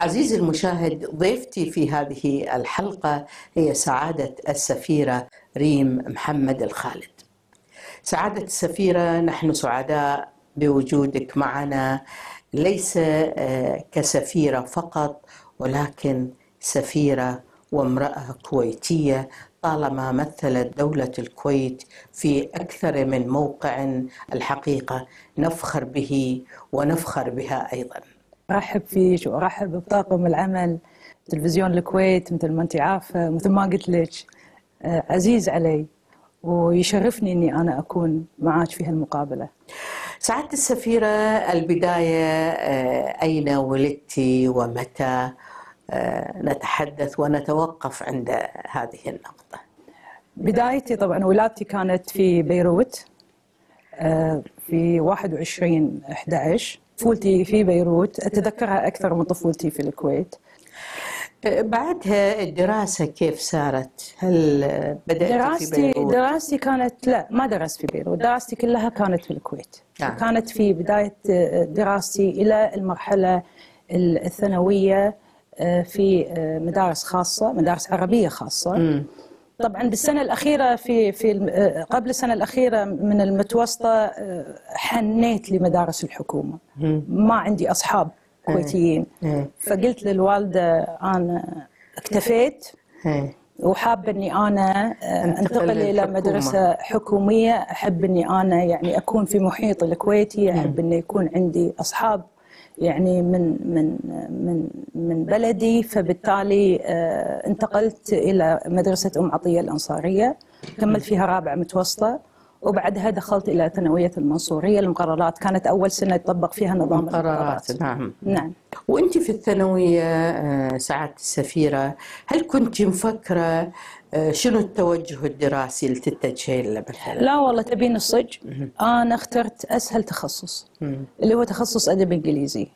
عزيزي المشاهد ضيفتي في هذه الحلقة هي سعادة السفيرة ريم محمد الخالد. سعادة السفيرة نحن سعداء بوجودك معنا ليس آه، كسفيرة فقط ولكن سفيرة وامرأة كويتية طالما مثلت دولة الكويت في أكثر من موقع الحقيقة نفخر به ونفخر بها أيضا. ارحب فيك وارحب بطاقم العمل تلفزيون الكويت مثل ما انت عارفه مثل ما قلت لك آه، عزيز علي ويشرفني اني انا اكون معاك في هالمقابله. سعاده السفيره البدايه آه، اين ولدت ومتى آه، نتحدث ونتوقف عند هذه النقطه. بدايتي طبعا ولادتي كانت في بيروت في 21 11 طفولتي في بيروت أتذكرها أكثر من طفولتي في الكويت بعدها الدراسة كيف صارت؟ هل بدأت دراستي في بيروت؟ دراستي كانت لا ما درست في بيروت، دراستي كلها كانت في الكويت. نعم. كانت في بداية آه، دراستي إلى المرحلة الثانوية آه، في مدارس خاصة، مدارس عربية خاصة. م. طبعا بالسنه الاخيره في في قبل السنه الاخيره من المتوسطه آه، حنيت لمدارس الحكومه ما عندي اصحاب إيه. كويتيين إيه. فقلت للوالده انا اكتفيت إيه. وحابه اني انا آه، انتقل الى مدرسه حكوميه احب اني انا يعني اكون في محيط الكويتي احب اني يكون عندي اصحاب يعني من من من من بلدي فبالتالي آه، انتقلت الى مدرسه ام عطيه الانصاريه كملت فيها رابع متوسطه وبعدها دخلت الى ثانويه المنصوريه المقررات كانت اول سنه يطبق فيها نظام المقررات نعم نعم وانت في الثانويه آه، سعاده السفيره هل كنت مفكره آه، شنو التوجه الدراسي اللي تتجهين له مثلا؟ لا والله تبين الصج انا اخترت اسهل تخصص اللي هو تخصص ادب انجليزي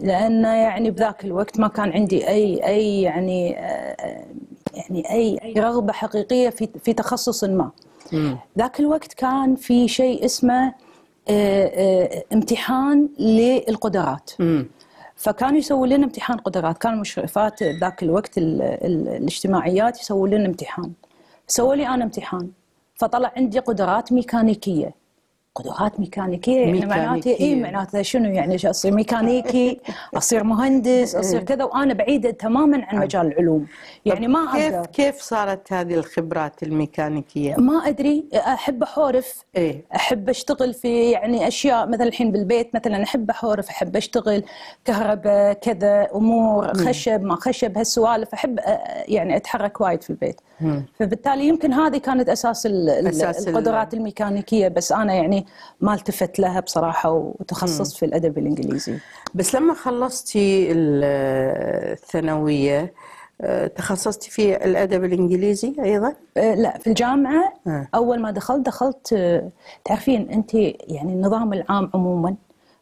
لانه يعني بذاك الوقت ما كان عندي اي اي يعني آه، يعني اي اي رغبه حقيقيه في في تخصص ما ذاك الوقت كان في شيء اسمه آه، امتحان للقدرات فكانوا يسووا لنا امتحان قدرات كان المشرفات ذاك الوقت الـ الـ الاجتماعيات يسووا لنا امتحان سووا لي انا امتحان فطلع عندي قدرات ميكانيكيه قدرات ميكانيكيه يعني معناته اي معناته شنو يعني شو اصير ميكانيكي اصير مهندس إيه. اصير كذا وانا بعيده تماما عن مجال العلوم يعني ما كيف أقدر. كيف صارت هذه الخبرات الميكانيكيه؟ ما ادري احب احورف إيه. احب اشتغل في يعني اشياء مثلا الحين بالبيت مثلا احب احورف احب اشتغل كهرباء كذا امور إيه. خشب ما خشب هالسوالف احب يعني اتحرك وايد في البيت فبالتالي يمكن هذه كانت اساس, أساس القدرات الميكانيكيه بس انا يعني ما التفت لها بصراحه وتخصصت في الادب الانجليزي. بس لما خلصتي الثانويه آه، تخصصتي في الادب الانجليزي ايضا؟ آه، لا في الجامعه آه. اول ما دخلت دخلت آه، تعرفين انت يعني النظام العام عموما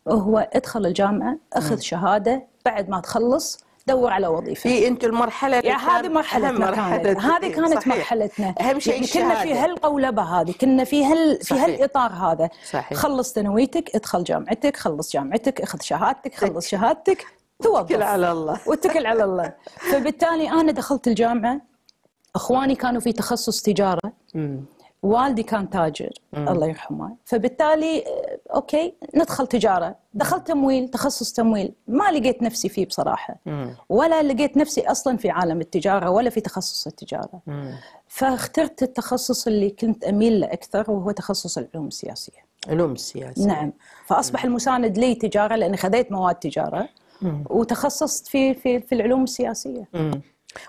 هو ادخل الجامعه اخذ آه. شهاده بعد ما تخلص دور على وظيفه في انت المرحله يعني هذه مرحلتنا مرحلتنا هذه كانت صحيح. مرحلتنا اهم شيء يعني كنا في هالقولبه هذه كنا في هال في هالاطار هذا صحيح. خلص ثانويتك ادخل جامعتك خلص جامعتك اخذ شهادتك خلص شهادتك توظف واتكل على الله واتكل على الله فبالتالي انا دخلت الجامعه اخواني كانوا في تخصص تجاره والدي كان تاجر مم. الله يرحمه فبالتالي آه، اوكي ندخل تجاره دخلت تمويل تخصص تمويل ما لقيت نفسي فيه بصراحه مم. ولا لقيت نفسي اصلا في عالم التجاره ولا في تخصص التجاره مم. فاخترت التخصص اللي كنت اميل له اكثر وهو تخصص العلوم السياسيه علوم السياسيه نعم فاصبح مم. المساند لي تجاره لاني خذيت مواد تجاره مم. وتخصصت في في في العلوم السياسيه مم.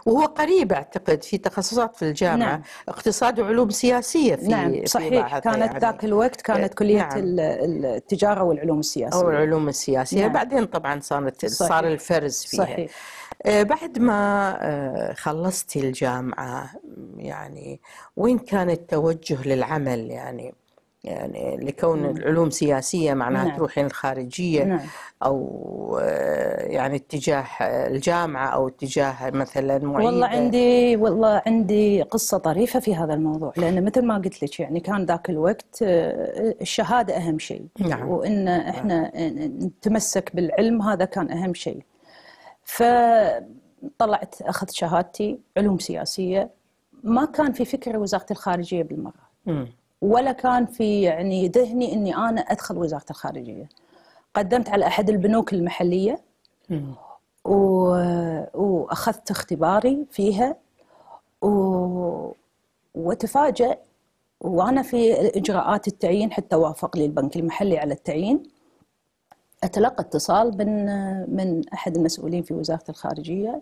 وهو قريب اعتقد في تخصصات في الجامعه نعم. اقتصاد وعلوم سياسيه في نعم صحيح في كانت يعني. ذاك الوقت كانت إيه، كليه نعم. التجاره والعلوم السياسيه او العلوم السياسيه نعم. بعدين طبعا صارت صحيح. صار الفرز فيها صحيح. إيه، بعد ما إيه، خلصتي الجامعه يعني وين كان التوجه للعمل يعني يعني لكون العلوم سياسية معناها نعم. تروحين الخارجية نعم. أو آه، يعني اتجاه آه، الجامعة أو اتجاه مثلا معيدة. والله عندي والله عندي قصة طريفة في هذا الموضوع لأن مثل ما قلت لك يعني كان ذاك الوقت آه، الشهادة أهم شيء نعم. وإن إحنا نتمسك بالعلم هذا كان أهم شيء فطلعت أخذت شهادتي علوم سياسية ما كان في فكرة وزارة الخارجية بالمرة مم. ولا كان في يعني ذهني اني انا ادخل وزاره الخارجيه قدمت على احد البنوك المحليه و... واخذت اختباري فيها و... وتفاجأ وانا في اجراءات التعيين حتى وافق لي البنك المحلي على التعيين اتلقى اتصال من من احد المسؤولين في وزاره الخارجيه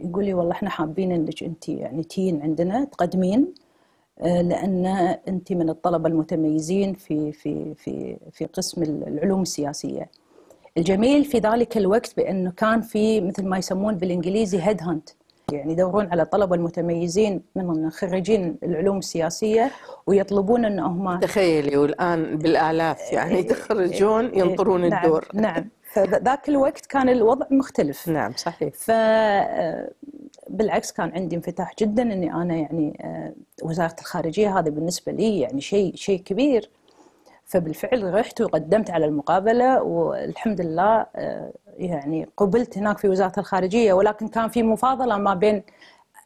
يقول لي والله احنا حابين انك انت يعني تين عندنا تقدمين آه، لان انت من الطلبه المتميزين في في في في قسم العلوم السياسيه. الجميل في ذلك الوقت بانه كان في مثل ما يسمون بالانجليزي هيد هانت يعني يدورون على طلبه المتميزين من خريجين العلوم السياسيه ويطلبون ان تخيلي والان بالالاف يعني يتخرجون إيه، إيه، إيه، ينطرون نعم الدور نعم فذاك الوقت كان الوضع مختلف نعم صحيح ف آه، بالعكس كان عندي انفتاح جدا اني انا يعني آه، وزاره الخارجيه هذا بالنسبه لي يعني شيء شيء كبير فبالفعل رحت وقدمت على المقابله والحمد لله آه، يعني قبلت هناك في وزاره الخارجيه ولكن كان في مفاضله ما بين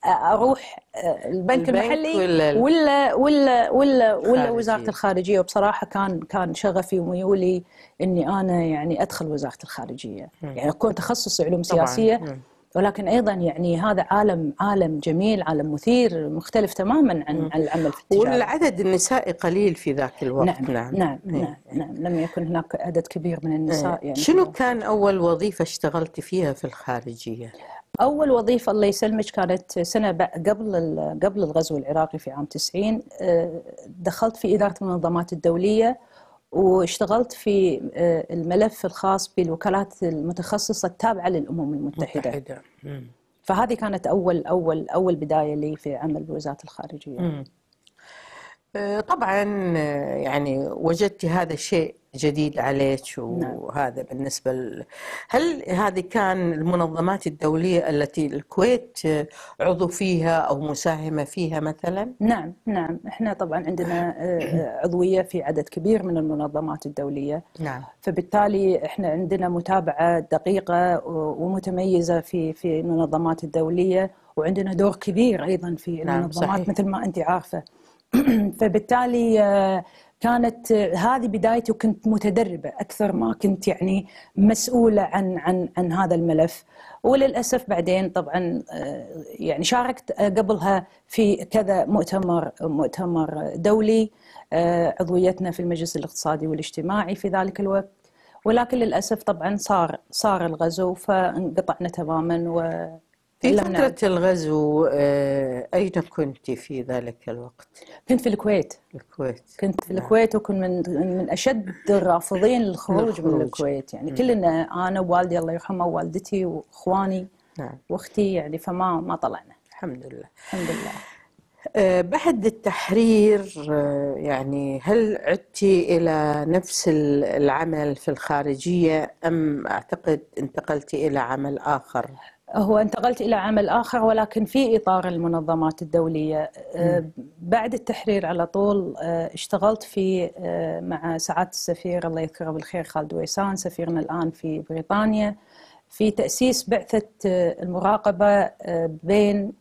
آه، اروح البنك, البنك المحلي ولا ولا ولا ولا, ولا وزاره الخارجيه وبصراحه كان كان شغفي وميولي اني انا يعني ادخل وزاره الخارجيه يعني اكون تخصص علوم سياسيه طبعاً. ولكن ايضا يعني هذا عالم عالم جميل عالم مثير مختلف تماما عن العمل في التجاره والعدد النسائي قليل في ذاك الوقت نعم نعم نعم, نعم, إيه. نعم لم يكن هناك عدد كبير من النساء إيه. يعني شنو كان اول وظيفه اشتغلت فيها في الخارجيه اول وظيفه الله يسلمك كانت سنه قبل قبل الغزو العراقي في عام 90 آه، دخلت في اداره المنظمات الدوليه واشتغلت في آه، الملف الخاص بالوكالات المتخصصه التابعه للامم المتحده. متحدة. فهذه كانت اول اول اول بدايه لي في عمل بوزاره الخارجيه. آه، طبعا آه، يعني وجدت هذا الشيء جديد عليك وهذا نعم. بالنسبة ل... هل هذه كان المنظمات الدولية التي الكويت عضو فيها أو مساهمة فيها مثلا؟ نعم نعم احنا طبعا عندنا آه، عضوية في عدد كبير من المنظمات الدولية نعم فبالتالي احنا عندنا متابعة دقيقة ومتميزة في في المنظمات الدولية وعندنا دور كبير أيضا في نعم، المنظمات نعم صحيح. مثل ما أنت عارفة فبالتالي آه، كانت هذه بدايتي وكنت متدربه اكثر ما كنت يعني مسؤوله عن عن عن هذا الملف وللاسف بعدين طبعا آه، يعني شاركت آه، قبلها في كذا مؤتمر مؤتمر دولي آه، عضويتنا في المجلس الاقتصادي والاجتماعي في ذلك الوقت ولكن للاسف طبعا صار صار الغزو فانقطعنا تماما و في فترة نعم. الغزو آه، أين كنت في ذلك الوقت؟ كنت في الكويت الكويت كنت في نعم. الكويت وكنت من من أشد الرافضين للخروج من الكويت يعني كلنا أنا ووالدي الله يرحمه ووالدتي وإخواني نعم. وأختي يعني فما ما طلعنا الحمد لله الحمد لله آه، بعد التحرير آه، يعني هل عدت إلى نفس العمل في الخارجية أم أعتقد انتقلت إلى عمل آخر؟ هو انتقلت الى عمل اخر ولكن في اطار المنظمات الدوليه آه، بعد التحرير على طول آه، اشتغلت في آه، مع سعاده السفير الله يذكره بالخير خالد ويسان سفيرنا الان في بريطانيا في تاسيس بعثه المراقبه بين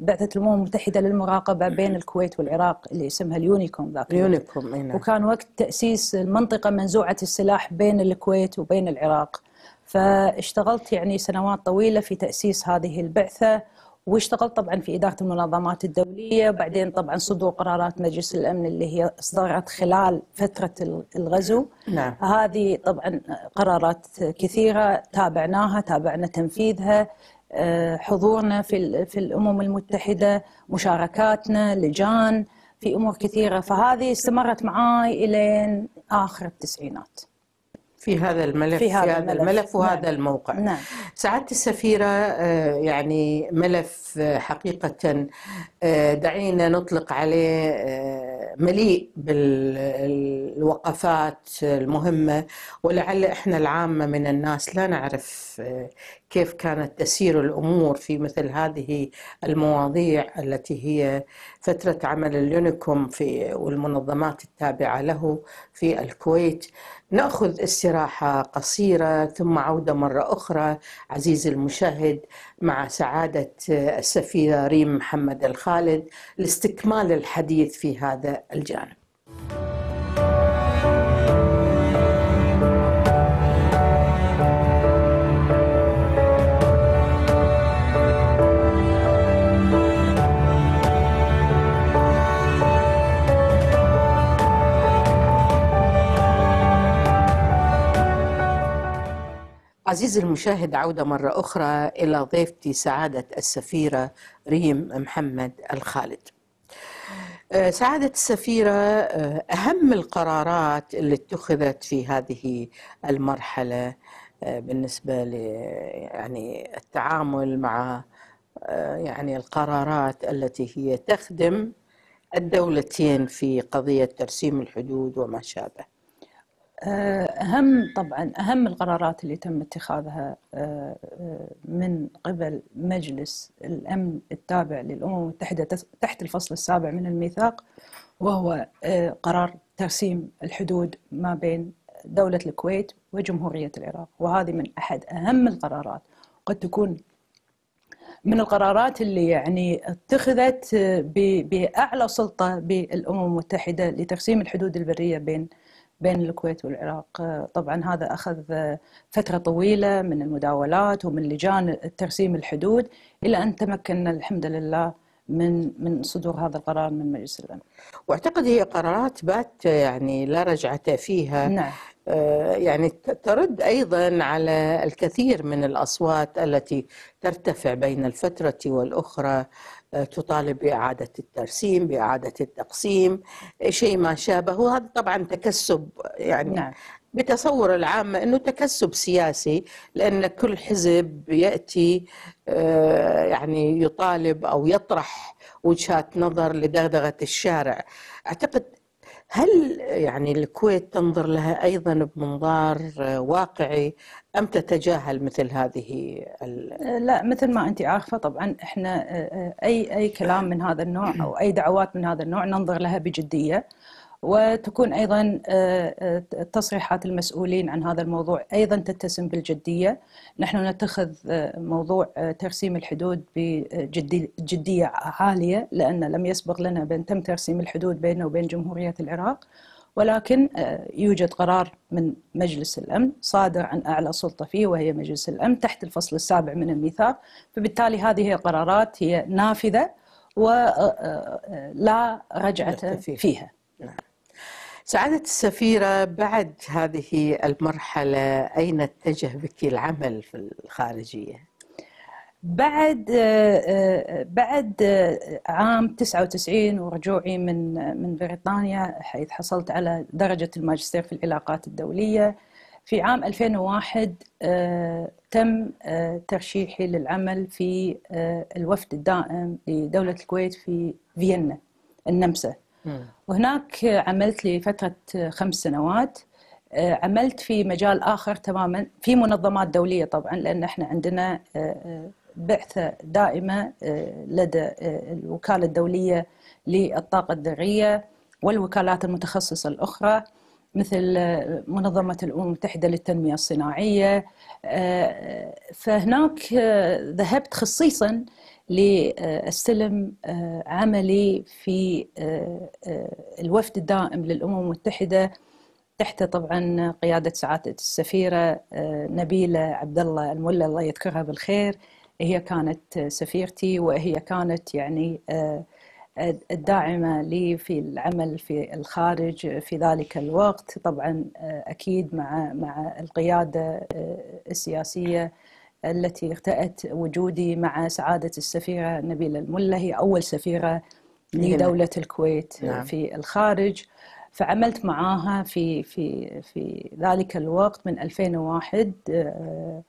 بعثه الامم المتحده للمراقبه بين الكويت والعراق اللي اسمها اليونيكوم ذاك اليونيكوم نعم. وكان وقت تاسيس المنطقه منزوعه السلاح بين الكويت وبين العراق فاشتغلت يعني سنوات طويلة في تأسيس هذه البعثة واشتغلت طبعا في إدارة المنظمات الدولية بعدين طبعا صدور قرارات مجلس الأمن اللي هي صدرت خلال فترة الغزو نعم. هذه طبعا قرارات كثيرة تابعناها تابعنا تنفيذها آه، حضورنا في, في الأمم المتحدة مشاركاتنا لجان في أمور كثيرة فهذه استمرت معاي إلين آخر التسعينات في هذا الملف في هذا, في هذا الملف, الملف وهذا نعم. الموقع نعم. سعادة السفيرة آه، يعني ملف آه، حقيقة آه، دعينا نطلق عليه مليء بالوقفات المهمة ولعل إحنا العامة من الناس لا نعرف كيف كانت تسير الامور في مثل هذه المواضيع التي هي فتره عمل اليونيكوم في والمنظمات التابعه له في الكويت ناخذ استراحه قصيره ثم عوده مره اخرى عزيزي المشاهد مع سعاده السفيره ريم محمد الخالد لاستكمال الحديث في هذا الجانب. عزيزي المشاهد عودة مرة أخرى إلى ضيفتي سعادة السفيرة ريم محمد الخالد آه، سعادة السفيرة آه، أهم القرارات اللي اتخذت في هذه المرحلة آه، بالنسبة ل يعني التعامل مع يعني القرارات التي هي تخدم الدولتين في قضية ترسيم الحدود وما شابه آه، أهم طبعا أهم القرارات اللي تم اتخاذها آه، آه، من قبل مجلس الأمن التابع للأمم المتحدة تحت الفصل السابع من الميثاق وهو قرار ترسيم الحدود ما بين دولة الكويت وجمهورية العراق وهذه من أحد أهم القرارات قد تكون من القرارات اللي يعني اتخذت بأعلى سلطة بالأمم المتحدة لترسيم الحدود البرية بين بين الكويت والعراق طبعا هذا أخذ فترة طويلة من المداولات ومن لجان ترسيم الحدود إلى أن تمكنا الحمد لله من من صدور هذا القرار من مجلس الامن. واعتقد هي قرارات بات يعني لا رجعه فيها نعم. آه، يعني ترد ايضا على الكثير من الاصوات التي ترتفع بين الفتره والاخرى تطالب بإعادة الترسيم بإعادة التقسيم شيء ما شابه وهذا طبعا تكسب يعني نعم. بتصور العامة أنه تكسب سياسي لأن كل حزب يأتي آه، يعني يطالب أو يطرح وجهات نظر لدغدغة الشارع أعتقد هل يعني الكويت تنظر لها ايضا بمنظار واقعي ام تتجاهل مثل هذه أه، لا مثل ما انت عارفه طبعا احنا أه، أه، اي اي كلام من هذا النوع او اي دعوات من هذا النوع ننظر لها بجديه وتكون ايضا آه، آه، تصريحات المسؤولين عن هذا الموضوع ايضا تتسم بالجديه، نحن نتخذ آه، موضوع ترسيم الحدود بجديه عاليه لان لم يسبق لنا بان تم ترسيم الحدود بيننا وبين جمهوريه العراق. ولكن يوجد قرار من مجلس الامن صادر عن اعلى سلطه فيه وهي مجلس الامن تحت الفصل السابع من الميثاق، فبالتالي هذه القرارات هي نافذه ولا رجعه فيها. نعم. سعادة السفيرة بعد هذه المرحلة أين اتجه بك العمل في الخارجية؟ بعد آه، آه، بعد آه، عام 99 ورجوعي من من بريطانيا حيث حصلت على درجة الماجستير في العلاقات الدولية في عام 2001 تم ترشيحي للعمل في الوفد الدائم لدولة الكويت في فيينا النمسا وهناك عملت لفترة خمس سنوات آه، عملت في مجال آخر تماما في منظمات دولية طبعا لأن احنا عندنا آه، آه، بعثة دائمة لدى الوكالة الدولية للطاقة الذرية والوكالات المتخصصة الأخرى مثل منظمة الأمم المتحدة للتنمية الصناعية فهناك ذهبت خصيصا للسلم آه، عملي في آه، آه، الوفد الدائم للأمم المتحدة تحت طبعا قيادة سعادة السفيرة نبيلة عبد الله الملا الله يذكرها بالخير هي كانت سفيرتي وهي كانت يعني الداعمة لي في العمل في الخارج في ذلك الوقت طبعا أكيد مع مع القيادة السياسية التي ارتأت وجودي مع سعادة السفيرة نبيلة الملا هي أول سفيرة لدولة الكويت نعم. في الخارج فعملت معاها في في في ذلك الوقت من 2001 آه،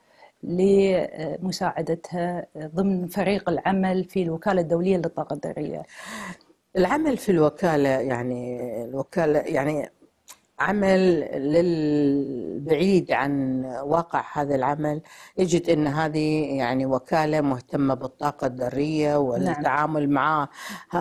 لمساعدتها ضمن فريق العمل في الوكالة الدولية للطاقة الذرية. العمل في الوكالة يعني الوكالة يعني عمل للبعيد عن واقع هذا العمل يجد ان هذه يعني وكاله مهتمه بالطاقه الذريه نعم. والتعامل نعم. مع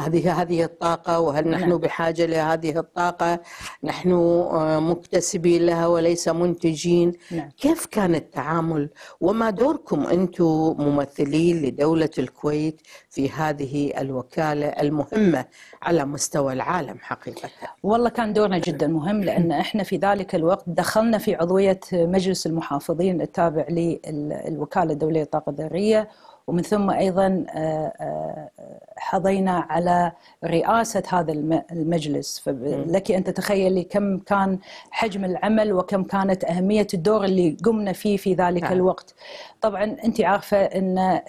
هذه هذه الطاقه وهل نعم. نحن بحاجه لهذه الطاقه نحن آه، مكتسبين لها وليس منتجين نعم. كيف كان التعامل وما دوركم انتم ممثلين لدوله الكويت في هذه الوكاله المهمه على مستوى العالم حقيقه والله كان دورنا جدا مهم لان إحنا في ذلك الوقت دخلنا في عضوية مجلس المحافظين التابع للوكالة الدولية للطاقة الذرية ومن ثم ايضا آه، آه، حظينا على رئاسه هذا المجلس فلك ان تتخيلي كم كان حجم العمل وكم كانت اهميه الدور اللي قمنا فيه في ذلك نعم. الوقت. طبعا انت عارفه ان آه،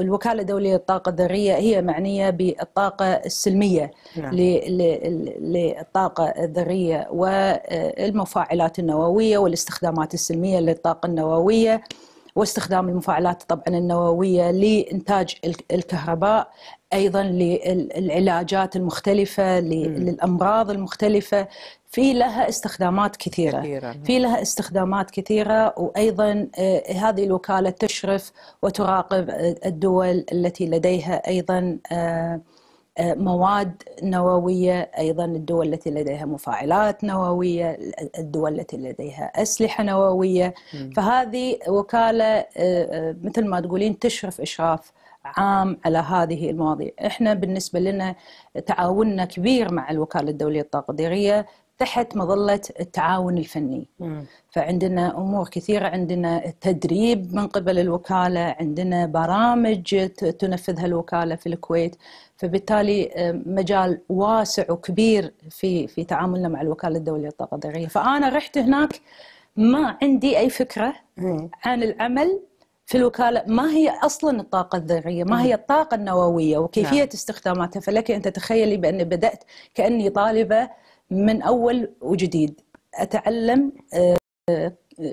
الوكاله الدوليه للطاقه الذريه هي معنيه بالطاقه السلميه نعم. للطاقه الذريه والمفاعلات النوويه والاستخدامات السلميه للطاقه النوويه واستخدام المفاعلات طبعا النوويه لانتاج الكهرباء ايضا للعلاجات المختلفه للامراض المختلفه في لها استخدامات كثيره في لها استخدامات كثيره وايضا آه، هذه الوكاله تشرف وتراقب آه، الدول التي لديها ايضا آه، مواد نووية أيضا الدول التي لديها مفاعلات نووية الدول التي لديها أسلحة نووية فهذه وكالة آه، آه، مثل ما تقولين تشرف إشراف عام على هذه المواضيع احنا بالنسبة لنا تعاوننا كبير مع الوكالة الدولية الطاقة الديرية تحت مظله التعاون الفني. م. فعندنا امور كثيره عندنا تدريب من قبل الوكاله، عندنا برامج تنفذها الوكاله في الكويت، فبالتالي مجال واسع وكبير في في تعاملنا مع الوكاله الدوليه للطاقة التقاضيعيه، فانا رحت هناك ما عندي اي فكره م. عن العمل في الوكاله ما هي اصلا الطاقه الذريه، ما هي الطاقه النوويه وكيفيه نعم. استخداماتها، فلك ان تتخيلي باني بدات كاني طالبه من اول وجديد اتعلم آه،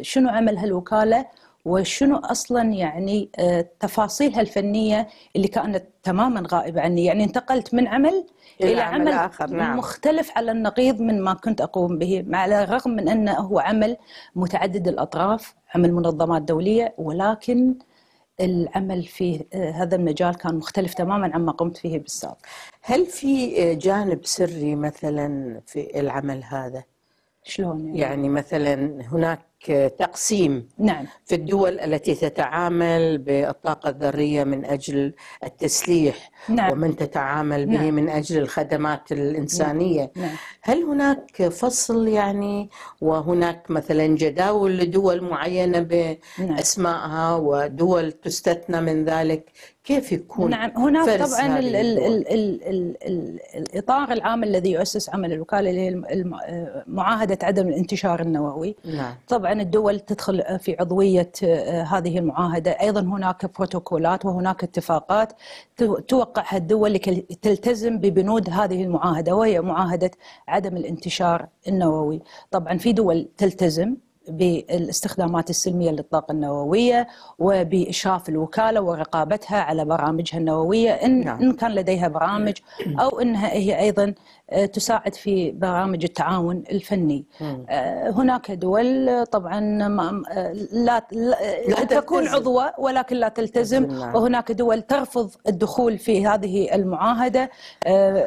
شنو عمل هالوكاله وشنو اصلا يعني آه، تفاصيلها الفنيه اللي كانت تماما غائبه عني يعني انتقلت من عمل الى, إلى عمل, آخر. نعم. مختلف على النقيض من ما كنت اقوم به على الرغم من انه هو عمل متعدد الاطراف عمل منظمات دوليه ولكن العمل في آه، هذا المجال كان مختلف تماما عما قمت فيه بالسابق هل في آه، جانب سري مثلا في العمل هذا شلون يعني, يعني مثلا هناك تقسيم نعم. في الدول التي تتعامل بالطاقة الذرية من أجل التسليح نعم. ومن تتعامل به نعم. من أجل الخدمات الإنسانية نعم. نعم. هل هناك فصل يعني وهناك مثلا جداول لدول معينة نعم. بأسمائها ودول تستثنى من ذلك كيف يكون نعم هناك طبعا الـ الـ ال ال ال ال الاطار العام الذي يؤسس عمل الوكاله اللي هي آه، معاهده عدم الانتشار النووي نعم. طبعا الدول تدخل في عضويه آه، هذه المعاهده ايضا هناك بروتوكولات وهناك اتفاقات توقعها الدول لكي تلتزم ببنود هذه المعاهده وهي معاهده عدم الانتشار النووي طبعا في دول تلتزم بالاستخدامات السلميه للطاقه النوويه وباشراف الوكاله ورقابتها على برامجها النوويه ان نعم. ان كان لديها برامج او انها هي ايضا آه، تساعد في برامج التعاون الفني آه، هناك دول طبعا آه، لا, لا تكون عضوة ولكن لا تلتزم نعم. وهناك دول ترفض الدخول في هذه المعاهدة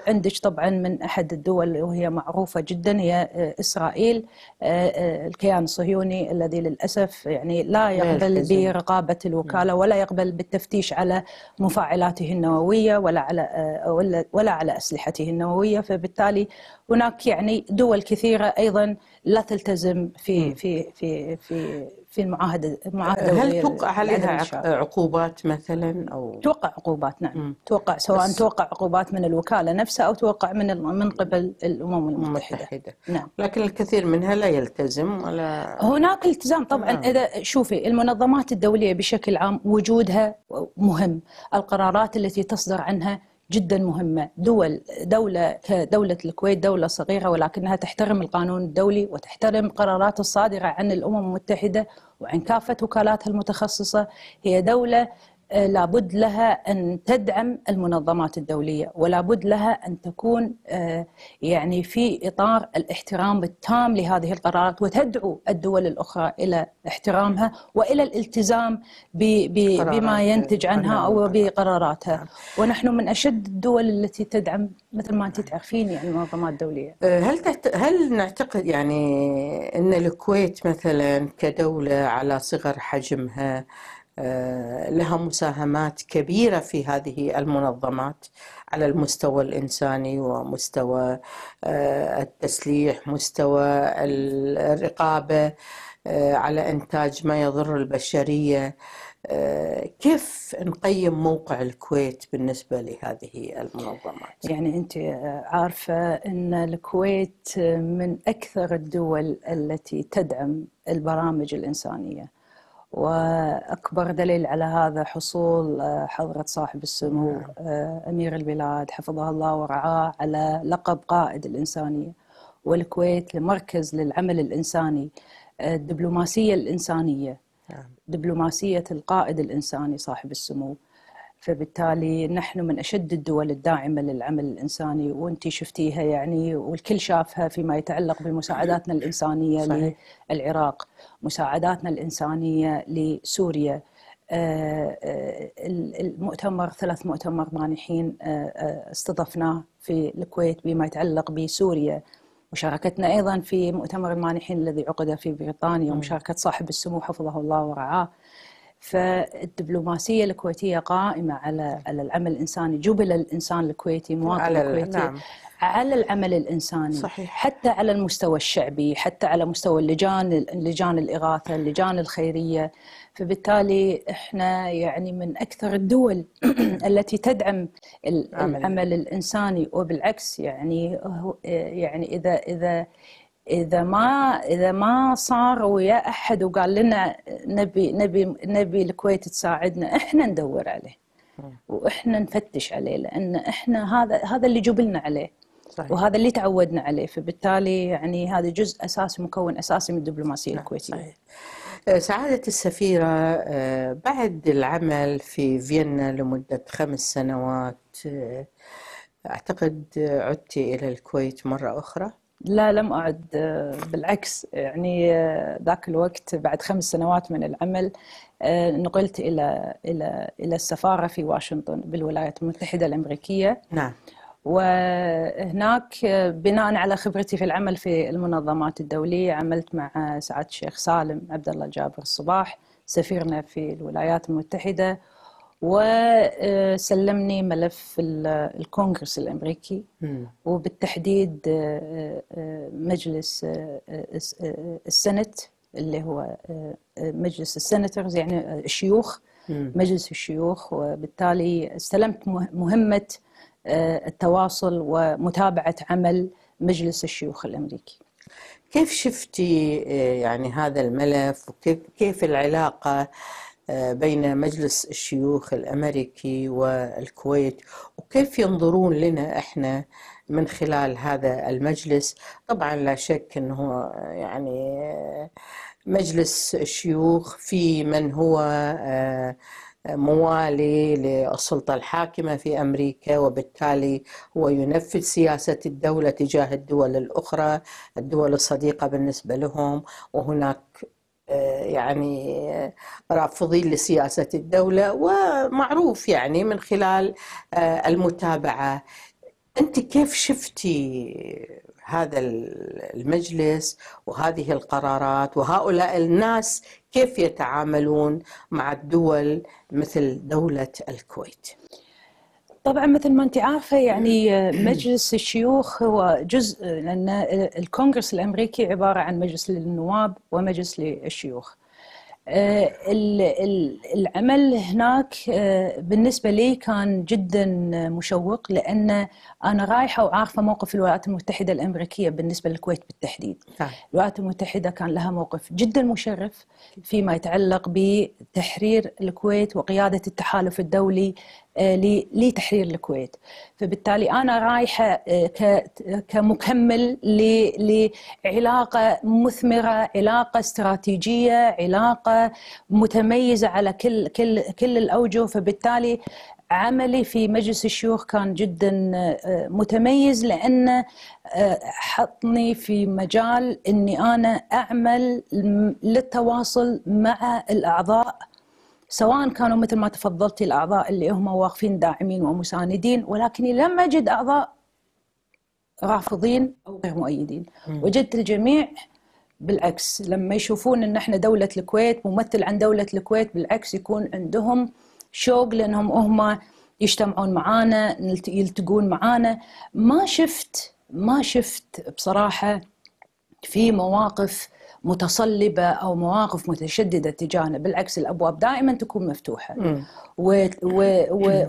عندك طبعا من أحد الدول وهي معروفة جدا هي إسرائيل الكيان الصهيوني الذي للأسف يعني لا يقبل برقابة الوكالة ولا يقبل بالتفتيش على مفاعلاته النووية ولا على ولا على أسلحته النووية فب بالتالي هناك يعني دول كثيره ايضا لا تلتزم في في في في في المعاهده المعاهده هل توقع عليها عقوبات مثلا او توقع عقوبات نعم مم. توقع سواء توقع عقوبات من الوكاله نفسها او توقع من من قبل الامم المتحده, المتحدة. نعم لكن الكثير منها لا يلتزم ولا هناك التزام طبعا نعم. اذا شوفي المنظمات الدوليه بشكل عام وجودها مهم القرارات التي تصدر عنها جدا مهمه، دول دوله كدوله الكويت دوله صغيره ولكنها تحترم القانون الدولي وتحترم قرارات الصادره عن الامم المتحده وعن كافه وكالاتها المتخصصه، هي دوله آه، لابد لها ان تدعم المنظمات الدوليه ولابد لها ان تكون آه، يعني في اطار الاحترام التام لهذه القرارات وتدعو الدول الاخرى الى احترامها والى الالتزام بما ينتج عنها او بقراراتها نعم. ونحن من اشد الدول التي تدعم مثل ما انت تعرفين يعني المنظمات الدوليه آه، هل تحت... هل نعتقد يعني ان الكويت مثلا كدوله على صغر حجمها آه، لها مساهمات كبيرة في هذه المنظمات على المستوى الإنساني ومستوى آه، التسليح مستوى الرقابة آه، على إنتاج ما يضر البشرية كيف نقيم موقع الكويت بالنسبة لهذه المنظمات؟ يعني أنت عارفة أن الكويت من أكثر الدول التي تدعم البرامج الإنسانية واكبر دليل على هذا حصول آه، حضره صاحب السمو نعم. آه، امير البلاد حفظه الله ورعاه على لقب قائد الانسانيه والكويت لمركز للعمل الانساني آه، الدبلوماسيه الانسانيه نعم. دبلوماسيه القائد الانساني صاحب السمو فبالتالي نحن من اشد الدول الداعمه للعمل الانساني وانت شفتيها يعني والكل شافها فيما يتعلق بمساعداتنا الانسانيه صحيح. للعراق، مساعداتنا الانسانيه لسوريا، آه، آه، المؤتمر ثلاث مؤتمر مانحين آه، استضفناه في الكويت بما يتعلق بسوريا وشاركتنا ايضا في مؤتمر المانحين الذي عقد في بريطانيا ومشاركه صاحب السمو حفظه الله ورعاه فالدبلوماسيه الكويتيه قائمه على على العمل الانساني، جبل الانسان الكويتي مواطن على الكويتي نعم. على العمل الانساني صحيح. حتى على المستوى الشعبي، حتى على مستوى اللجان اللجان الاغاثه، اللجان الخيريه، فبالتالي احنا يعني من اكثر الدول التي تدعم العمل الانساني وبالعكس يعني يعني اذا اذا اذا ما اذا ما صار ويا احد وقال لنا نبي نبي نبي الكويت تساعدنا احنا ندور عليه واحنا نفتش عليه لان احنا هذا هذا اللي جبلنا عليه صحيح. وهذا اللي تعودنا عليه فبالتالي يعني هذا جزء اساسي مكون اساسي من الدبلوماسيه نعم، الكويتيه صحيح. آه، سعادة السفيرة آه، بعد العمل في فيينا لمدة خمس سنوات آه، أعتقد عدت إلى الكويت مرة أخرى لا لم أعد آه، بالعكس يعني آه، ذاك الوقت بعد خمس سنوات من العمل آه، نقلت إلى إلى إلى السفارة في واشنطن بالولايات المتحدة الأمريكية نعم وهناك بناء على خبرتي في العمل في المنظمات الدولية عملت مع سعادة الشيخ سالم عبد الله جابر الصباح سفيرنا في الولايات المتحدة وسلمني ملف الكونغرس الامريكي وبالتحديد آه، آه، مجلس آه، السنت اللي هو مجلس السنترز يعني الشيوخ مجلس الشيوخ وبالتالي استلمت مهمه التواصل ومتابعه عمل مجلس الشيوخ الامريكي. كيف شفتي يعني هذا الملف وكيف كيف العلاقه بين مجلس الشيوخ الامريكي والكويت وكيف ينظرون لنا احنا من خلال هذا المجلس طبعا لا شك انه يعني مجلس الشيوخ في من هو آه، موالي للسلطة الحاكمة في أمريكا وبالتالي هو ينفذ سياسة الدولة تجاه الدول الأخرى الدول الصديقة بالنسبة لهم وهناك يعني رافضين لسياسة الدولة ومعروف يعني من خلال آه، المتابعة أنت كيف شفتي هذا المجلس وهذه القرارات وهؤلاء الناس كيف يتعاملون مع الدول مثل دولة الكويت؟ طبعا مثل ما انت عارفه يعني مجلس الشيوخ هو جزء لان الكونغرس الامريكي عباره عن مجلس للنواب ومجلس للشيوخ. آه، العمل هناك آه، بالنسبه لي كان جدا مشوق لان انا رايحه وعارفه موقف الولايات المتحده الامريكيه بالنسبه للكويت بالتحديد. الولايات المتحده كان لها موقف جدا مشرف فيما يتعلق بتحرير الكويت وقياده التحالف الدولي آه، لتحرير الكويت فبالتالي أنا رايحة آه، كمكمل لعلاقة مثمرة علاقة استراتيجية علاقة متميزة على كل, كل, كل الأوجه فبالتالي عملي في مجلس الشيوخ كان جدا آه، متميز لانه حطني في مجال اني انا اعمل للتواصل مع الاعضاء سواء كانوا مثل ما تفضلتي الاعضاء اللي هم واقفين داعمين ومساندين ولكني لم اجد اعضاء رافضين او غير مؤيدين وجدت الجميع بالعكس لما يشوفون ان احنا دوله الكويت ممثل عن دوله الكويت بالعكس يكون عندهم شوق لانهم هم يجتمعون معانا يلتقون معانا ما شفت ما شفت بصراحه في مواقف متصلبه او مواقف متشدده تجاهنا بالعكس الابواب دائما تكون مفتوحه و و و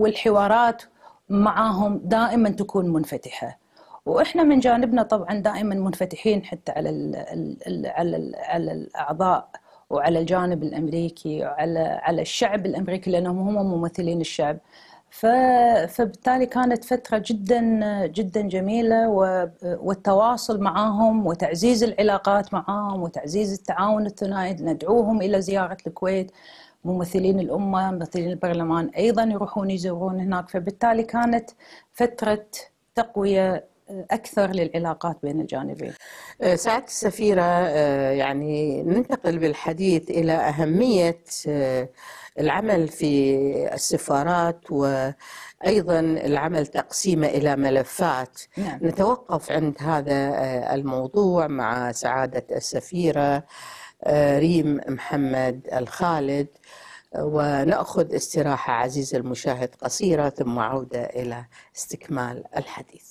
والحوارات معاهم دائما تكون منفتحه واحنا من جانبنا طبعا دائما منفتحين حتى على الـ على الـ على الاعضاء وعلى الجانب الامريكي وعلى على الشعب الامريكي لانهم هم ممثلين الشعب فبالتالي كانت فترة جدا جدا جميلة والتواصل معهم وتعزيز العلاقات معهم وتعزيز التعاون الثنائي ندعوهم إلى زيارة الكويت ممثلين الأمة ممثلين البرلمان أيضا يروحون يزورون هناك فبالتالي كانت فترة تقوية آه، اكثر للعلاقات بين الجانبين. آه، سعاده السفيره آه، يعني ننتقل بالحديث الى اهميه العمل في السفارات وايضا العمل تقسيمه الى ملفات نعم. نتوقف عند هذا آه، الموضوع مع سعاده السفيره آه، ريم محمد الخالد وناخذ استراحه عزيزي المشاهد قصيره ثم عوده الى استكمال الحديث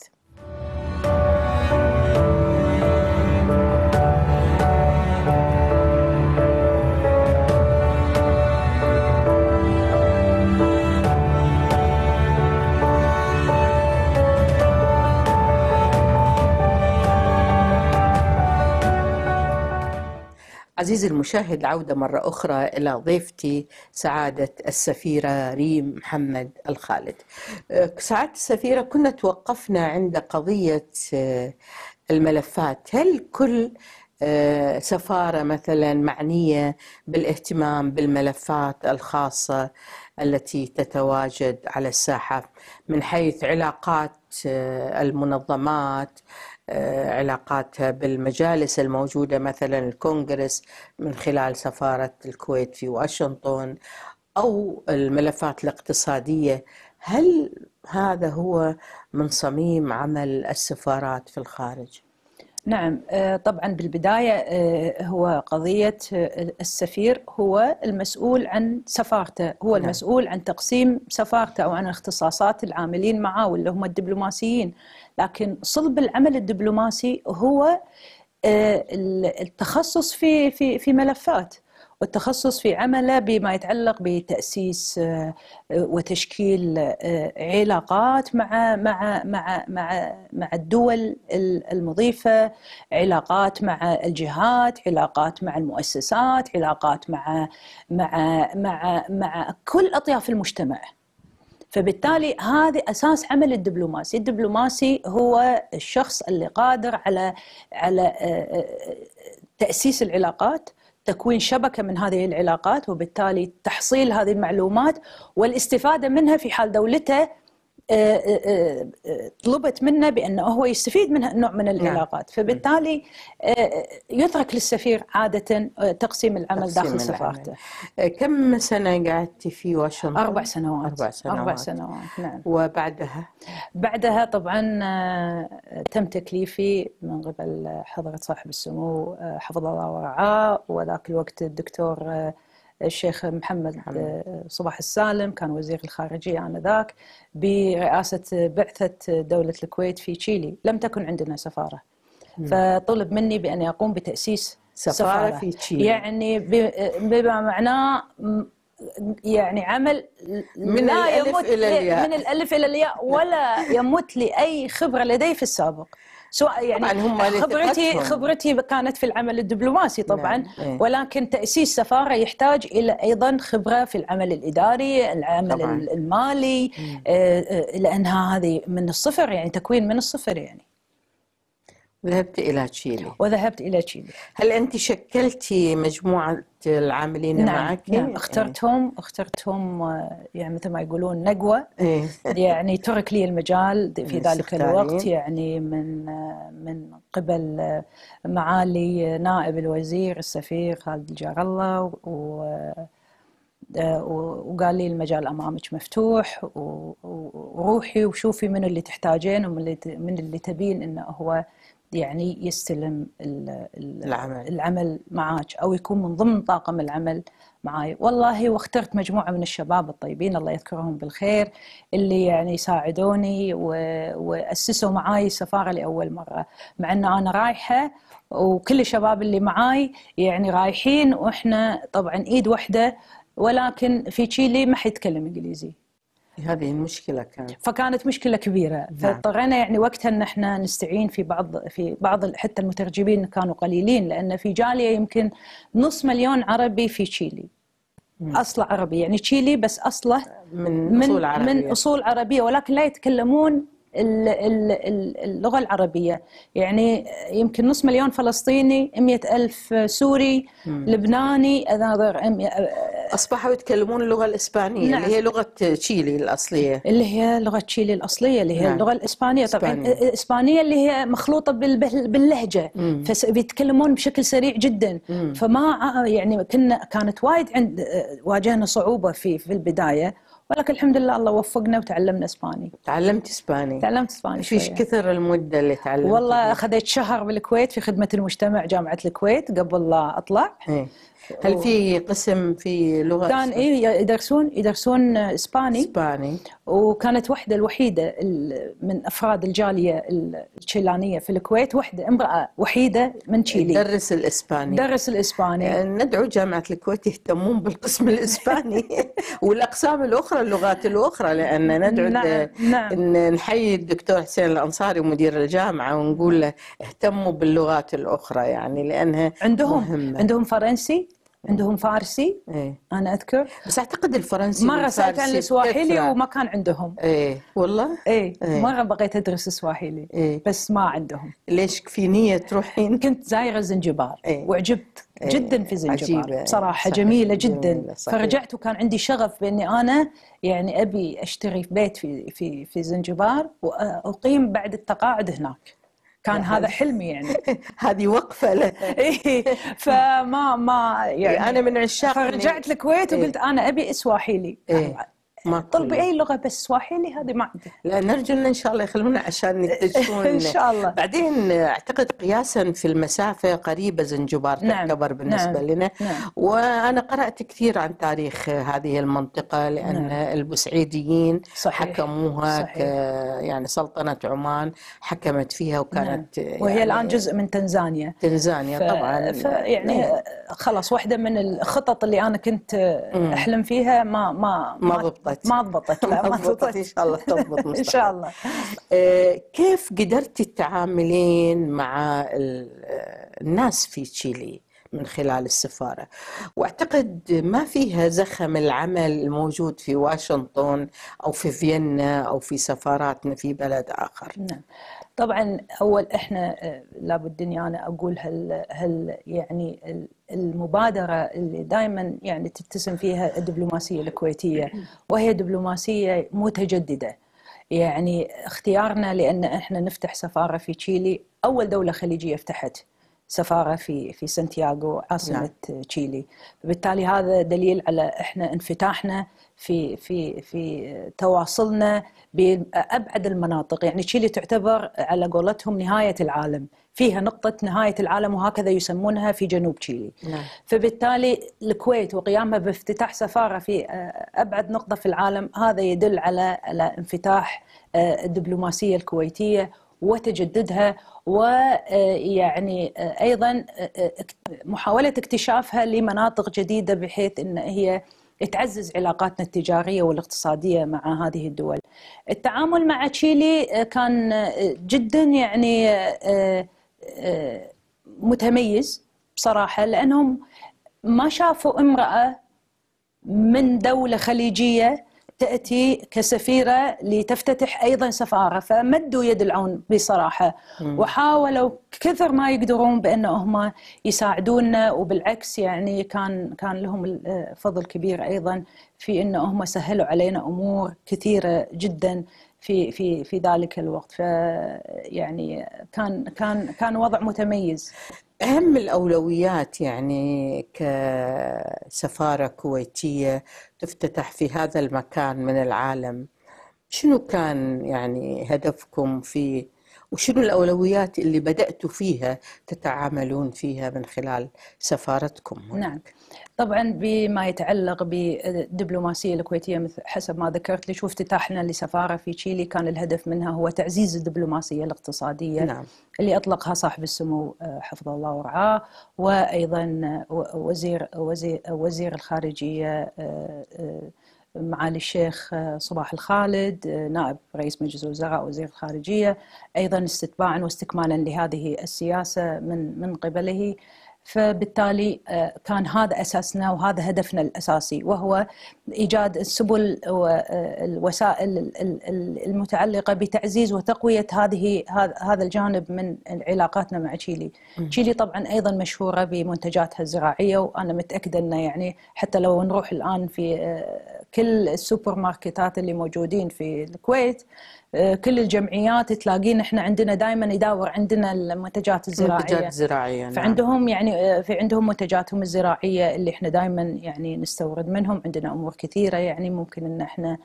عزيزي المشاهد العودة مرة أخرى إلى ضيفتي سعادة السفيرة ريم محمد الخالد آه، سعادة السفيرة كنا توقفنا عند قضية آه، الملفات هل كل آه، سفارة مثلا معنية بالاهتمام بالملفات الخاصة التي تتواجد على الساحة من حيث علاقات المنظمات آه، علاقاتها بالمجالس الموجودة مثلا الكونغرس من خلال سفارة الكويت في واشنطن أو الملفات الاقتصادية هل هذا هو من صميم عمل السفارات في الخارج؟ نعم آه، طبعا بالبدايه آه، هو قضيه السفير هو المسؤول عن سفارته، هو نعم. المسؤول عن تقسيم سفارته او عن اختصاصات العاملين معه واللي هم الدبلوماسيين، لكن صلب العمل الدبلوماسي هو آه، التخصص في في في ملفات والتخصص في عمله بما يتعلق بتاسيس آه، وتشكيل آه، علاقات مع مع مع مع مع الدول المضيفه، علاقات مع الجهات، علاقات مع المؤسسات، علاقات مع مع مع مع كل اطياف المجتمع. فبالتالي هذا اساس عمل الدبلوماسي، الدبلوماسي هو الشخص اللي قادر على على آه، آه، تاسيس العلاقات تكوين شبكه من هذه العلاقات وبالتالي تحصيل هذه المعلومات والاستفاده منها في حال دولته طلبت منه بانه هو يستفيد من نوع من نعم. العلاقات فبالتالي آه، آه، يترك للسفير عاده آه، تقسيم العمل تقسيم داخل سفارته كم سنه قعدتي في واشنطن اربع سنوات اربع سنوات اربع سنوات نعم وبعدها بعدها طبعا تم تكليفي من قبل حضره صاحب السمو حفظ الله ورعاه وذاك الوقت الدكتور الشيخ محمد, آه، نعم. صباح السالم كان وزير الخارجية آنذاك برئاسة بعثة دولة الكويت في تشيلي لم تكن عندنا سفارة نعم. فطلب مني بأن أقوم بتأسيس سفارة, سفارة. في تشيلي يعني بما معناه يعني عمل من لا الألف يمت إلى الياء. من الألف إلى الياء ولا يمت لأي خبرة لدي في السابق سواء يعني طبعاً هم خبرتي خبرتي كانت في العمل الدبلوماسي نعم، طبعا نعم. ولكن تاسيس سفاره يحتاج الى ايضا خبره في العمل الاداري، العمل طبعاً. المالي آه، آه، لانها هذه من الصفر يعني تكوين من الصفر يعني ذهبت إلى تشيلي وذهبت إلى تشيلي هل أنت شكلتي مجموعة العاملين نعم معك؟ نعم إيه. اخترتهم اخترتهم آه، يعني مثل ما يقولون نقوة إيه؟ يعني ترك لي المجال في إيه، ذلك الوقت يعني من آه، من قبل آه، معالي نائب الوزير السفير خالد الجار الله و وقال لي المجال امامك مفتوح وروحي وشوفي من اللي تحتاجين ومن اللي تبين انه هو يعني يستلم العمل العمل معاك او يكون من ضمن طاقم العمل معاي والله واخترت مجموعه من الشباب الطيبين الله يذكرهم بالخير اللي يعني ساعدوني واسسوا معاي السفاره لاول مره مع ان انا رايحه وكل الشباب اللي معاي يعني رايحين واحنا طبعا ايد واحده ولكن في تشيلي ما حيتكلم انجليزي هذه المشكله كانت فكانت مشكله كبيره نعم. فاضطرينا يعني وقتها ان احنا نستعين في بعض في بعض حتى المترجمين كانوا قليلين لان في جاليه يمكن نص مليون عربي في تشيلي اصله عربي يعني تشيلي بس اصله من, من اصول عربيه من اصول عربيه ولكن لا يتكلمون اللغه العربيه يعني يمكن نص مليون فلسطيني مية الف سوري مم. لبناني اصبحوا يتكلمون اللغه الاسبانيه نعم. اللي هي لغه تشيلي الاصليه اللي هي لغه تشيلي الاصليه اللي هي نعم. اللغه الاسبانيه طبعا الاسبانيه اللي هي مخلوطه باللهجه فبيتكلمون بشكل سريع جدا مم. فما آه، يعني كنا كانت وايد عند آه، واجهنا صعوبه في في البدايه ولكن الحمد لله الله وفقنا وتعلمنا اسباني تعلمت اسباني تعلمت اسباني في كثر المده اللي تعلمت والله اخذت شهر بالكويت في خدمه المجتمع جامعه الكويت قبل لا اطلع ايه؟ هل في قسم في لغه كان اي يدرسون يدرسون اسباني اسباني وكانت واحده الوحيده من افراد الجاليه التشيلانيه في الكويت واحده امراه وحيده من تشيلي درس الاسباني درس الاسباني آه، ندعو جامعه الكويت يهتمون بالقسم الاسباني والاقسام الاخرى اللغات الاخرى لان ندعو نعم. نعم. نحيي الدكتور حسين الانصاري ومدير الجامعه ونقول له اهتموا باللغات الاخرى يعني لانها عندهم مهمة. عندهم فرنسي عندهم فارسي ايه انا اذكر بس اعتقد الفرنسي مره سالت عن السواحيلي وما كان عندهم ايه والله ايه, إيه. مره بغيت ادرس السواحيلي إيه. بس ما عندهم ليش في نيه تروحين كنت زايره زنجبار إيه. وعجبت إيه. جدا في زنجبار عجيبة. بصراحه صحيح. جميله جدا جميلة. فرجعت وكان عندي شغف باني انا يعني ابي اشتري بيت في في في زنجبار واقيم بعد التقاعد هناك كان هذا حلمي يعني هذه وقفه له إيه، فما ما إيه، يعني انا من عشاق فرجعت الكويت وقلت إيه. انا ابي اسواحيلي ما طلبي اي لغه بس سواحيلي هذه ما عندي لا نرجو ان ان شاء الله يخلونا عشان يكتشفون ان شاء الله بعدين اعتقد قياسا في المسافه قريبه زنجبار نعم. تعتبر بالنسبه نعم. لنا نعم. وانا قرات كثير عن تاريخ هذه المنطقه لان نعم. البسعيديين صحيح. حكموها صحيح. يعني سلطنه عمان حكمت فيها وكانت نعم. وهي الان يعني جزء من تنزانيا تنزانيا ف... طبعا ف... يعني نعم. خلاص واحده من الخطط اللي انا كنت احلم فيها ما ما ما, ما ضبطت ما ضبطت لا ما ضبطت ان شاء الله تضبط ان شاء الله آه، كيف قدرتي تتعاملين مع الناس في تشيلي من خلال السفاره واعتقد ما فيها زخم العمل الموجود في واشنطن او في فيينا او في سفاراتنا في بلد اخر نعم طبعا اول احنا آه، لابد اني انا اقول هل هل يعني المبادرة اللي دائما يعني تبتسم فيها الدبلوماسية الكويتية وهي دبلوماسية متجددة يعني اختيارنا لأن احنا نفتح سفارة في تشيلي أول دولة خليجية فتحت سفاره في في سانتياغو عاصمه نعم. تشيلي بالتالي هذا دليل على احنا انفتاحنا في في في تواصلنا بابعد المناطق يعني تشيلي تعتبر على قولتهم نهايه العالم فيها نقطة نهاية العالم وهكذا يسمونها في جنوب تشيلي نعم. فبالتالي الكويت وقيامها بافتتاح سفارة في آه، أبعد نقطة في العالم هذا يدل على انفتاح آه، الدبلوماسية الكويتية وتجددها ويعني آه، أيضا محاولة اكتشافها لمناطق جديدة بحيث أن هي تعزز علاقاتنا التجاريه والاقتصاديه مع هذه الدول. التعامل مع تشيلي كان جدا يعني متميز بصراحه لانهم ما شافوا امراه من دوله خليجيه تاتي كسفيره لتفتتح ايضا سفاره فمدوا يد العون بصراحه وحاولوا كثر ما يقدرون بان هم يساعدونا وبالعكس يعني كان كان لهم آه، فضل كبير ايضا في أنهم هم سهلوا علينا امور كثيره جدا في في في ذلك الوقت ف يعني كان كان كان وضع متميز اهم الاولويات يعني كسفاره كويتيه تفتتح في هذا المكان من العالم شنو كان يعني هدفكم في وشنو الأولويات اللي بدأتوا فيها تتعاملون فيها من خلال سفارتكم هناك؟ نعم طبعا بما يتعلق بالدبلوماسيه الكويتيه مثل حسب ما ذكرت لك وافتتاحنا لسفاره في تشيلي كان الهدف منها هو تعزيز الدبلوماسيه الاقتصاديه نعم. اللي اطلقها صاحب السمو آه، حفظه الله ورعاه وايضا وزير وزير, وزير الخارجيه آه، آه، معالي الشيخ صباح الخالد نائب رئيس مجلس الوزراء وزير الخارجيه ايضا استتباعا واستكمالا لهذه السياسه من من قبله فبالتالي آه، كان هذا اساسنا وهذا هدفنا الاساسي وهو ايجاد السبل والوسائل آه، المتعلقه بتعزيز وتقويه هذه هذا الجانب من علاقاتنا مع تشيلي. تشيلي طبعا ايضا مشهوره بمنتجاتها الزراعيه وانا متاكده انه يعني حتى لو نروح الان في آه، كل السوبر ماركتات اللي موجودين في الكويت كل الجمعيات تلاقين احنا عندنا دائما يداور عندنا المنتجات الزراعيه المنتجات الزراعيه نعم. فعندهم يعني آه، في عندهم منتجاتهم الزراعيه اللي احنا دائما يعني نستورد منهم عندنا امور كثيره يعني ممكن ان احنا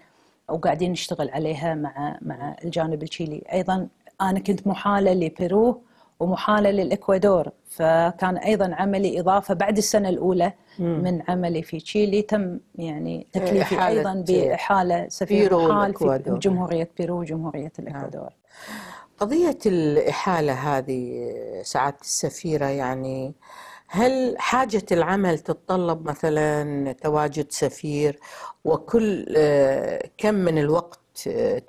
او قاعدين نشتغل عليها مع مع الجانب التشيلي ايضا انا كنت محاله لبيرو ومحاله للاكوادور فكان ايضا عملي اضافه بعد السنه الاولى من عملي في تشيلي تم يعني إيه، تكليفي ايضا باحاله سفير حال في جمهوريه بيرو وجمهوريه الاكوادور نعم. قضيه الاحاله هذه سعاده السفيره يعني هل حاجة العمل تتطلب مثلا تواجد سفير وكل آه، كم من الوقت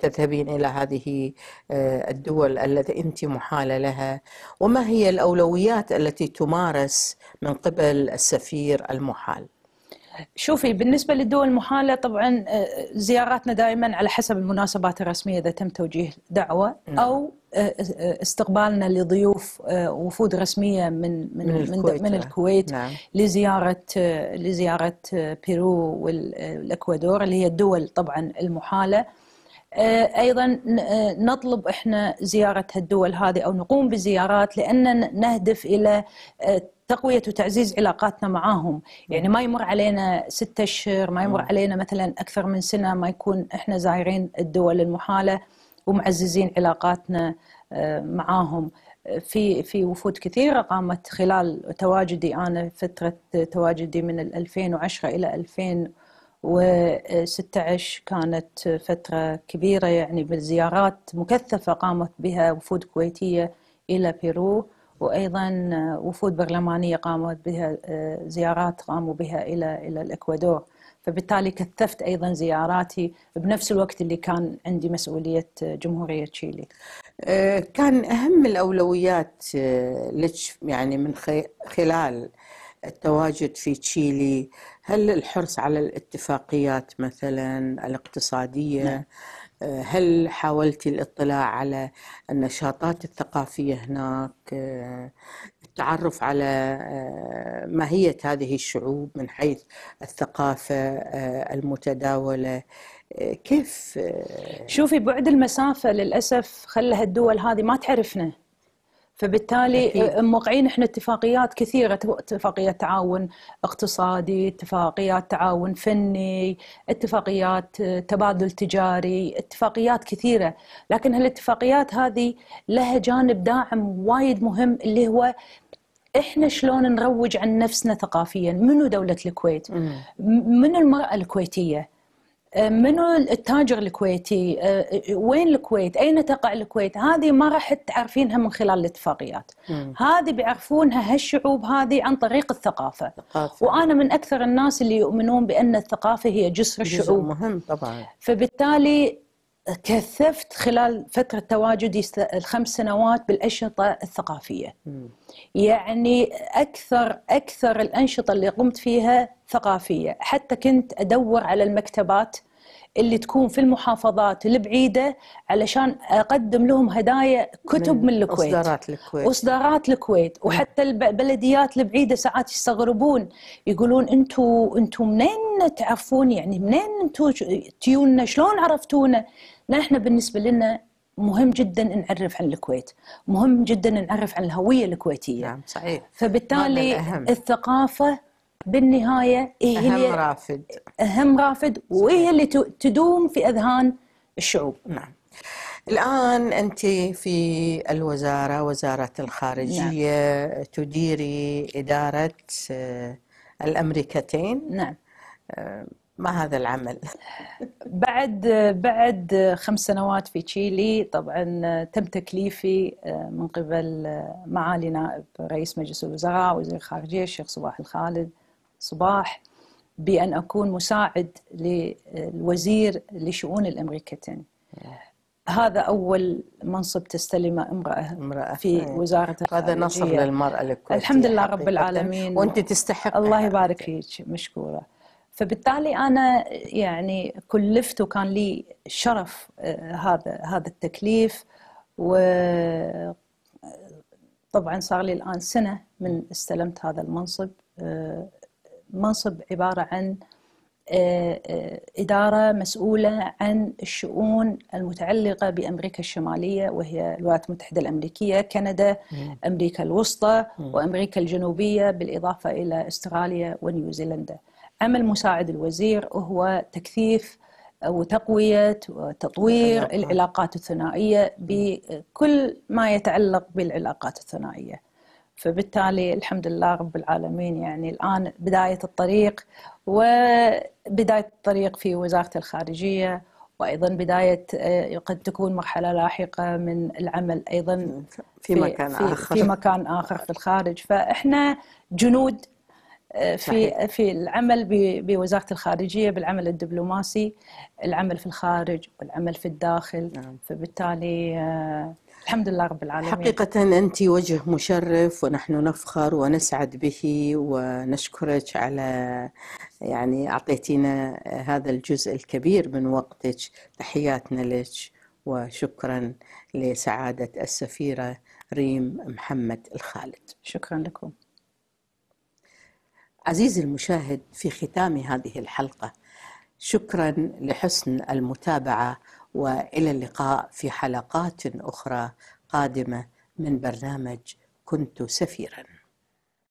تذهبين الى هذه آه، الدول التي انت محاله لها وما هي الاولويات التي تمارس من قبل السفير المحال شوفي بالنسبة للدول المحالة طبعا آه، زياراتنا دائما على حسب المناسبات الرسمية إذا تم توجيه دعوة نعم. أو آه، استقبالنا لضيوف وفود رسمية من من الكويت. من الكويت نعم. لزيارة لزيارة بيرو والإكوادور اللي هي الدول طبعا المحالة آه، ايضا آه، نطلب احنا زياره الدول هذه او نقوم بزيارات لان نهدف الى آه، تقوية وتعزيز علاقاتنا معاهم يعني ما يمر علينا ستة أشهر ما يمر علينا مثلا أكثر من سنة ما يكون إحنا زايرين الدول المحالة ومعززين علاقاتنا معاهم في في وفود كثيره قامت خلال تواجدي انا فتره تواجدي من 2010 الى 2000 و16 كانت فترة كبيرة يعني بالزيارات مكثفة قامت بها وفود كويتية إلى بيرو وأيضا وفود برلمانية قامت بها آه، زيارات قاموا بها إلى إلى الإكوادور فبالتالي كثفت أيضا زياراتي بنفس الوقت اللي كان عندي مسؤولية جمهورية تشيلي آه، كان أهم الأولويات آه، لك يعني من خلال التواجد في تشيلي هل الحرص على الاتفاقيات مثلا الاقتصادية نعم. آه، هل حاولت الاطلاع على النشاطات الثقافية هناك آه، التعرف على آه، ماهية هذه الشعوب من حيث الثقافة المتداولة كيف شوفي بعد المسافة للأسف خلى هالدول هذه ما تعرفنا فبالتالي آه، موقعين احنا اتفاقيات كثيره اتفاقيات تعاون اقتصادي، اتفاقيات تعاون فني، اتفاقيات آه، تبادل تجاري، اتفاقيات كثيره، لكن هالاتفاقيات هذه لها جانب داعم وايد مهم اللي هو احنا شلون نروج عن نفسنا ثقافيا؟ منو دوله الكويت؟ منو المراه الكويتيه؟ منو التاجر الكويتي آه، وين الكويت اين تقع الكويت هذه ما راح تعرفينها من خلال الاتفاقيات هذه بيعرفونها هالشعوب هذه عن طريق الثقافة. الثقافة وأنا من أكثر الناس اللي يؤمنون بأن الثقافة هي جسر الشعوب مهم طبعا فبالتالي كثفت خلال فترة تواجدي الخمس سنوات بالأنشطة الثقافية يعني أكثر أكثر الأنشطة اللي قمت فيها ثقافية حتى كنت أدور على المكتبات اللي تكون في المحافظات البعيده علشان اقدم لهم هدايا كتب من, من الكويت اصدارات الكويت اصدارات الكويت إيه. وحتى البلديات البعيده ساعات يستغربون يقولون انتم انتم منين تعرفون يعني منين انتم تيوننا شلون عرفتونا؟ نحن بالنسبه لنا مهم جدا نعرف عن الكويت مهم جدا نعرف عن الهوية الكويتية نعم صحيح فبالتالي الثقافة بالنهايه هي إيه اهم رافد اهم رافد وهي اللي تدوم في اذهان الشعوب نعم الآن أنت في الوزارة وزارة نعم. الخارجية نعم. تديري إدارة آه، الأمريكتين نعم آه، ما هذا العمل؟ بعد بعد خمس سنوات في تشيلي طبعا تم تكليفي آه، من قبل معالي نائب رئيس مجلس الوزراء وزير الخارجيه الشيخ صباح الخالد صباح بأن أكون مساعد للوزير لشؤون الأمريكتين هذا أول منصب تستلمه امرأة, امرأة في ايه. وزارة الخارجية هذا نصب للمرأة الكويتية الحمد لله رب العالمين وأنت تستحق الله يبارك فيك مشكورة فبالتالي أنا يعني كلفت وكان لي شرف آه، هذا هذا التكليف و طبعا صار لي الآن سنة من استلمت هذا المنصب آه، منصب عبارة عن آه، آه، إدارة مسؤولة عن الشؤون المتعلقة بأمريكا الشمالية وهي الولايات المتحدة الأمريكية كندا أمريكا الوسطى وأمريكا الجنوبية بالإضافة إلى أستراليا ونيوزيلندا عمل مساعد الوزير هو تكثيف وتقوية وتطوير العلاقات الثنائية بكل ما يتعلق بالعلاقات الثنائية فبالتالي الحمد لله رب العالمين يعني الآن بداية الطريق وبداية الطريق في وزارة الخارجية وأيضا بداية آه، قد تكون مرحلة لاحقة من العمل أيضا في, في مكان في آخر في مكان آخر في الخارج فإحنا جنود آه، في في العمل بوزاره الخارجيه بالعمل الدبلوماسي العمل في الخارج والعمل في الداخل نعم. فبالتالي آه، الحمد لله رب العالمين حقيقة أنت وجه مشرف ونحن نفخر ونسعد به ونشكرك على يعني أعطيتينا هذا الجزء الكبير من وقتك تحياتنا لك وشكرا لسعادة السفيرة ريم محمد الخالد شكرا لكم عزيزي المشاهد في ختام هذه الحلقة شكرا لحسن المتابعة والى اللقاء في حلقات اخرى قادمه من برنامج كنت سفيرا